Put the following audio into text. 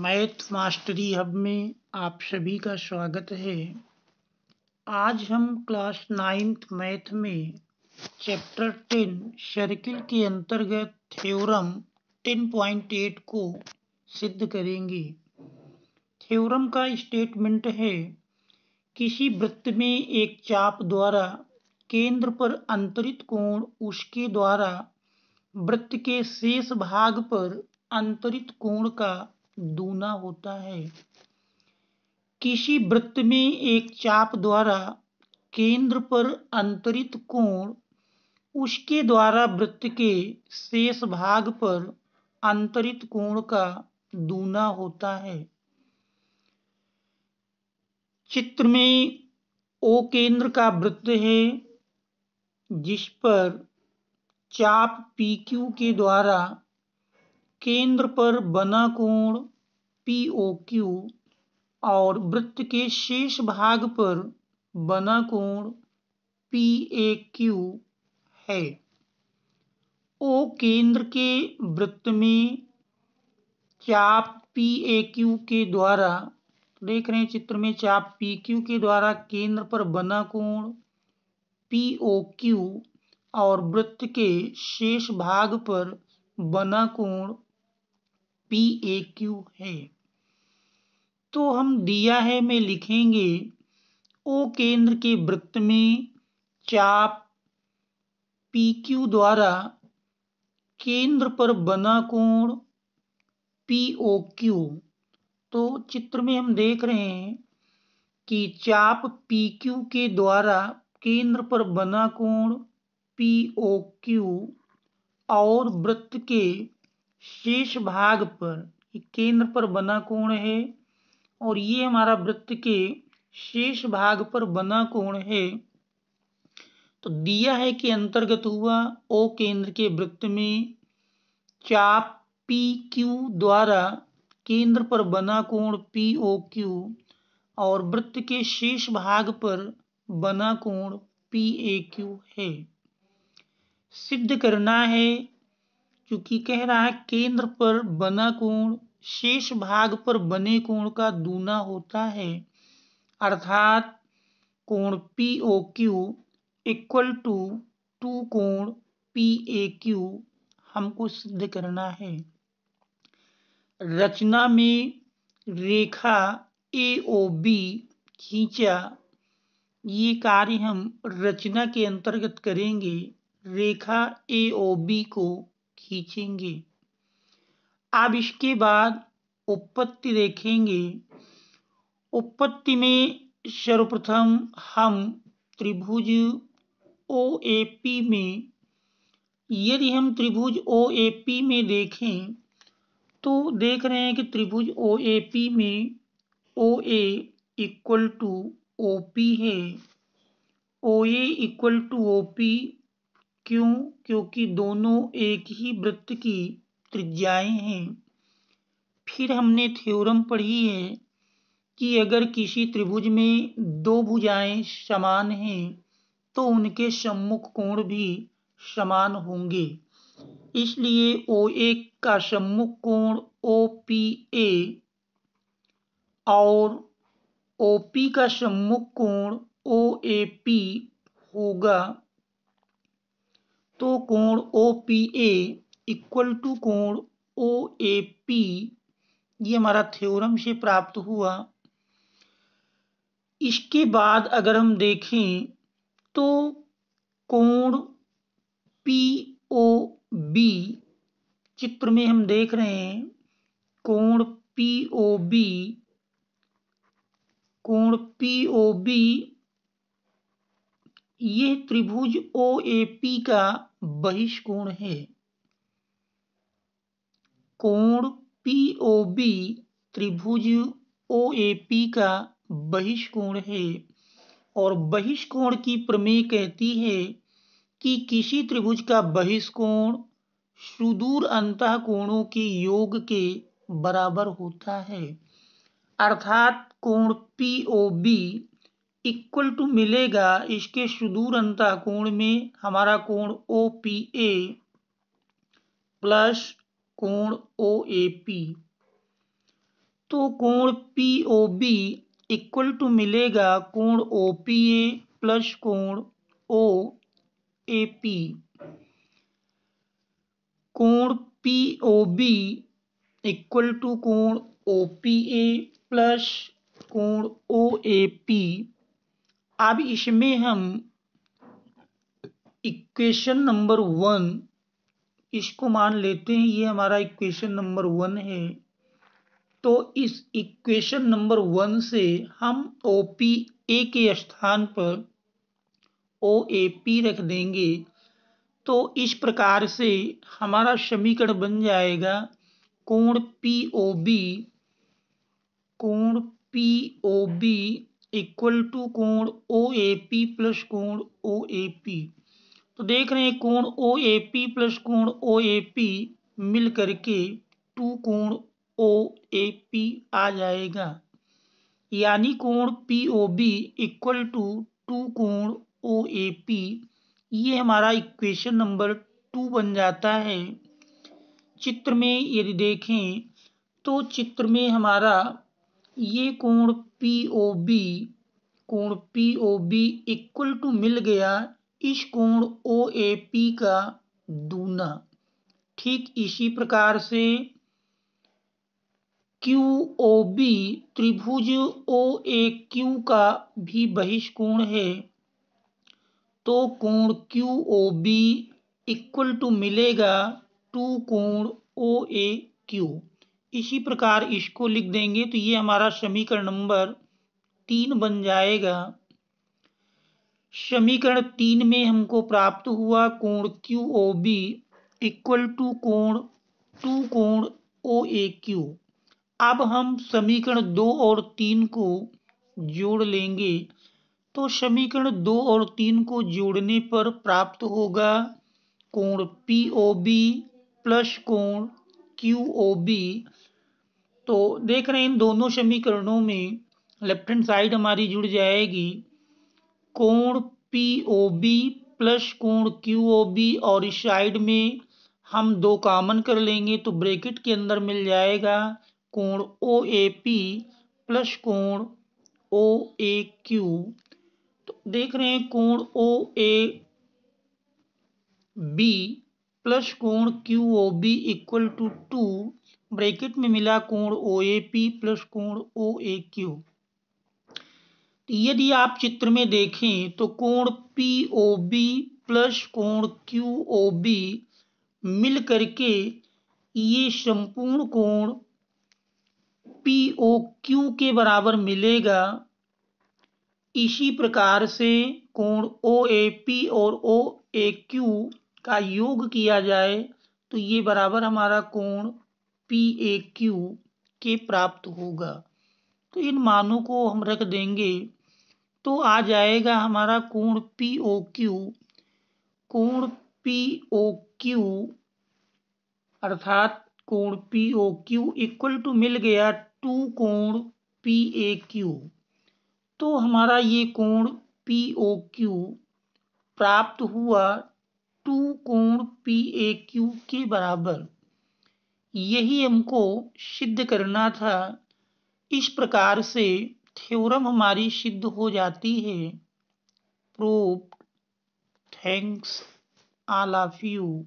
math mastery hub में आप सभी का स्वागत है आज हम क्लास नाइन्थ मैथ में चैप्टर टेन सर्किल के अंतर्गत थ्योरम टेन पॉइंट एट को सिद्ध करेंगे थ्योरम का स्टेटमेंट है किसी वृत्त में एक चाप द्वारा केंद्र पर अंतरित कोण उसके द्वारा वृत्त के शेष भाग पर अंतरित कोण का दूना होता है किसी वृत्त में एक चाप द्वारा केंद्र पर अंतरित कोण उसके द्वारा वृत्त के शेष भाग पर अंतरित कोण का दूना होता है चित्र में ओ केंद्र का वृत्त है जिस पर चाप पी क्यू के द्वारा केंद्र पर बना कोण क्यू और वृत्त के शेष भाग पर बना कोण पी ए क्यू है ओ केंद्र के वृत्त में चाप क्यू के द्वारा देख रहे हैं चित्र में चाप पी क्यू के द्वारा केंद्र पर बना कोण क्यू और वृत्त के शेष भाग पर बना कोण पी ए क्यू है तो हम दिया है में लिखेंगे ओ केंद्र के वृत्त में चाप पी क्यू द्वारा केंद्र पर बना कोण पी ओ क्यू तो चित्र में हम देख रहे हैं कि चाप पी क्यू के द्वारा केंद्र पर बना कोण पी ओ क्यू और वृत्त के शेष भाग पर केंद्र पर बना कोण है और ये हमारा वृत्त के शेष भाग पर बना कोण है तो दिया है कि अंतर्गत हुआ ओ केंद्र के वृत्त में चाप पी क्यू द्वारा केंद्र पर बना कोण पी ओ क्यू और वृत्त के शेष भाग पर बना कोण पी ए क्यू है सिद्ध करना है क्योंकि कह रहा है केंद्र पर बना कोण शेष भाग पर बने कोण का दूना होता है अर्थात कोण P O Q equal to two कोण पी ए क्यू हमको सिद्ध करना है रचना में रेखा ए ओ बी खींचा ये कार्य हम रचना के अंतर्गत करेंगे रेखा ए ओ बी को खींचेंगे अब इसके बाद उपपत्ति देखेंगे उपपत्ति में सर्वप्रथम हम त्रिभुज ओ ए पी में यदि हम त्रिभुज ओ ए पी में देखें तो देख रहे हैं कि त्रिभुज ओ ए पी में O A equal to O P है O A equal to O P क्यों क्योंकि दोनों एक ही वृत्त की त्रिज्याएं हैं फिर हमने थ्योरम पढ़ी है कि अगर किसी त्रिभुज में दो भुजाएं समान हैं तो उनके सम्मुख कोण भी समान होंगे इसलिए ओ ए का सम्मुख कोण ओ पी ए और ओ पी का सम्मुख कोण ओ ए पी होगा तो कोण O P A equal to कोण ओ ए पी ये हमारा थ्योरम से प्राप्त हुआ इसके बाद अगर हम देखें तो कोण पी ओ बी चित्र में हम देख रहे हैं कोण पी ओ बी कोण पी ओ बी यह त्रिभुज ओ ए पी का बहिष्कोण है कोण पीओबी त्रिभुज ओएपी का बहिष्कोण है और बहिष्कोण की प्रमेय कहती है कि किसी त्रिभुज का बहिष्कोण सुदूर अंतः कोणों के योग के बराबर होता है अर्थात कोण पीओबी इक्वल टू मिलेगा इसके सुदूर अंतः कोण में हमारा कोण ओ पी ए प्लस कोण ओ ए पी तो कोण P O B equal to मिलेगा कोण ओ पी ए प्लस कोण ओ ए पी कोण P O B equal to कोण ओ पी ए प्लस कोण ओ ए पी अब इसमें हम इक्वेशन नंबर वन इसको मान लेते हैं ये हमारा इक्वेशन नंबर वन है तो इस इक्वेशन नंबर वन से हम ओ पी ए के स्थान पर ओ ए पी रख देंगे तो इस प्रकार से हमारा समीकरण बन जाएगा कोण पी ओ बी कोण P O B equal to कोण ओ ए पी प्लस कोण ओ ए पी तो देख रहे हैं कोण ओ ए पी प्लस कोण ओ ए पी मिल करके टू कोण ओ ए पी आ जाएगा यानी कोण P O B equal to two कोण ओ ए पी ये हमारा इक्वेशन नंबर टू बन जाता है चित्र में यदि देखें तो चित्र में हमारा ये कोण पी ओ बी कोण P O B equal to मिल गया इस कोण ओ ए पी का दूना ठीक इसी प्रकार से क्यू ओ बी त्रिभुज ओ ए क्यू का भी बहिष्कोण है तो कोण Q O B equal to मिलेगा टू कोण ओ ए क्यू इसी प्रकार इसको लिख देंगे तो ये हमारा समीकरण नंबर तीन बन जाएगा समीकरण तीन में हमको प्राप्त हुआ कोण Q O B equal to कोण टू कोण ओ ए क्यू अब हम समीकरण दो और तीन को जोड़ लेंगे तो समीकरण दो और तीन को जोड़ने पर प्राप्त होगा कोण पी ओ बी प्लस कोण क्यू ओ बी तो देख रहे हैं इन दोनों समीकरणों में लेफ्ट हैंड साइड हमारी जुड़ जाएगी कोण पी ओ बी प्लस कोण क्यू ओ बी और इस साइड में हम दो कामन कर लेंगे तो ब्रैकेट के अंदर मिल जाएगा कोण ओ ए पी प्लस कोण ओ ए क्यू तो देख रहे हैं कोण ओ ए बी प्लस कोण Q O B equal to two bracket में मिला कोण ओ ए पी प्लस कोण ओ ए क्यू यदि आप चित्र में देखें तो कोण पी ओ बी प्लस कोण क्यू ओ बी मिल करके ये संपूर्ण कोण पी ओ क्यू के बराबर मिलेगा इसी प्रकार से कोण ओ ए पी और ओ ए क्यू का योग किया जाए तो ये बराबर हमारा कोण पी ए क्यू के प्राप्त होगा तो इन मानों को हम रख देंगे तो आ जाएगा हमारा कोण पी ओ क्यू कोण पी ओ क्यू अर्थात कोण P O Q equal to मिल गया टू कोण पी ए क्यू तो हमारा ये कोण पी ओ क्यू प्राप्त हुआ टू कोण पी ए क्यू के बराबर यही हमको सिद्ध करना था इस प्रकार से थ्योरम हमारी सिद्ध हो जाती है proof thanks all of you